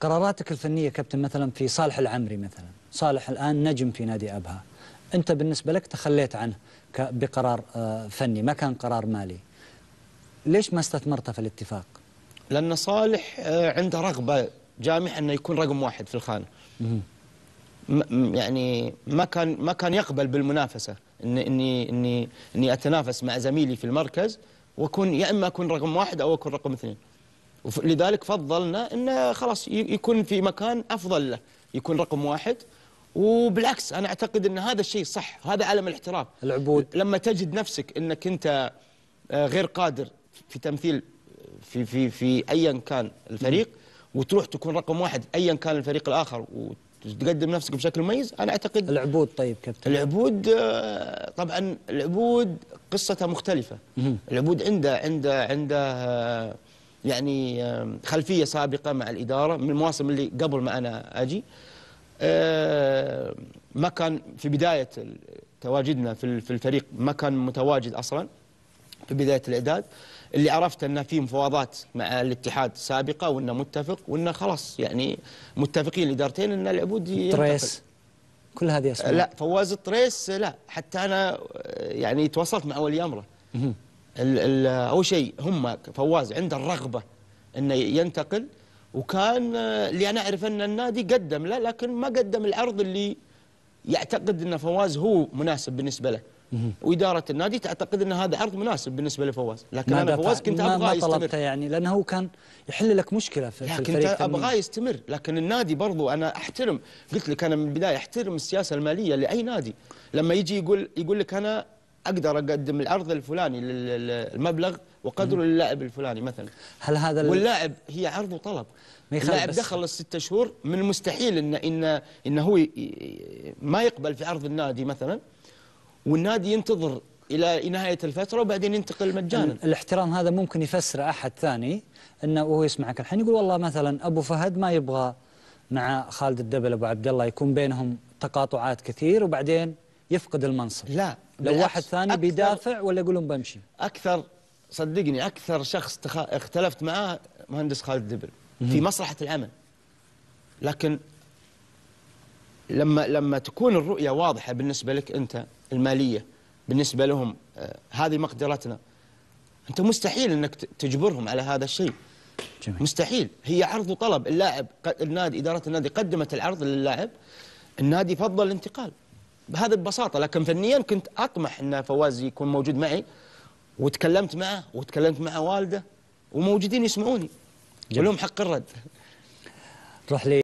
قراراتك الفنيه كابتن مثلا في صالح العمري مثلا صالح الان نجم في نادي ابها انت بالنسبه لك تخليت عنه بقرار آه، فني ما كان قرار مالي ليش ما استثمرته في الاتفاق لان صالح آه، عنده رغبه جامحه انه يكون رقم واحد في الخانه يعني ما كان ما كان يقبل بالمنافسه اني اني اني اني اتنافس مع زميلي في المركز واكون يا اما اكون رقم واحد او اكون رقم اثنين لذلك فضلنا أنه خلاص يكون في مكان أفضل له يكون رقم واحد وبالعكس أنا أعتقد أن هذا الشيء صح هذا علم الاحتراف العبود لما تجد نفسك أنك أنت آه، غير قادر في تمثيل في في في ايا كان الفريق وتروح تكون رقم واحد ايا كان الفريق الاخر وتقدم نفسك بشكل مميز انا اعتقد العبود طيب كابتن العبود آه، طبعا العبود قصته مختلفه العبود عنده عنده عنده آه، يعني خلفيه سابقه مع الاداره من المواسم اللي قبل ما انا اجي ما كان في بدايه تواجدنا في الفريق ما كان متواجد اصلا في بدايه الاعداد اللي عرفت ان في مفاوضات مع الاتحاد سابقه وانه متفق وانه خلاص يعني متفقين الادارتين ان العبود تريس كل هذه اسماء لا فواز الطريس لا حتى انا آه، يعني تواصلت مع ولي امره اول شيء هم فواز عنده الرغبه انه ينتقل وكان اللي انا اعرف ان النادي قدم له لكن ما قدم العرض اللي يعتقد ان فواز هو مناسب بالنسبه له واداره النادي تعتقد ان هذا عرض مناسب بالنسبه لفواز لكن انا فواز كنت ما يستمر ما يعني لانه هو كان يحل لك مشكله في, الفريق كنت ابغاه يستمر لكن النادي برضو انا احترم قلت لك انا من البدايه احترم السياسه الماليه لاي نادي لما يجي يقول يقول لك انا اقدر اقدم العرض الفلاني للمبلغ وقدره للاعب الفلاني مثلا هل هذا واللاعب هي عرض وطلب اللاعب دخل الست شهور من المستحيل ان ان ان هو ما يقبل في عرض النادي مثلا والنادي ينتظر الى نهايه الفتره وبعدين ينتقل مجانا. الاحترام هذا ممكن يفسر احد ثاني انه وهو يسمعك الحين يقول والله مثلا ابو فهد ما يبغى مع خالد الدبل ابو عبد الله يكون بينهم تقاطعات كثير وبعدين يفقد المنصب لا لو واحد ثاني بيدافع ولا يقول لهم بمشي اكثر صدقني اكثر شخص تخ... اختلفت معاه مهندس خالد دبل في مصلحه العمل لكن لما لما تكون الرؤيه واضحه بالنسبه لك انت الماليه بالنسبه لهم آه هذه مقدرتنا انت مستحيل انك تجبرهم على هذا الشيء جميل. مستحيل هي عرض وطلب اللاعب النادي اداره النادي قدمت العرض للاعب النادي فضل الانتقال بهذه البساطة لكن فنيا كنت أطمح أن فواز يكون موجود معي وتكلمت معه وتكلمت مع والده وموجودين يسمعوني جميل. ولهم حق الرد روح لي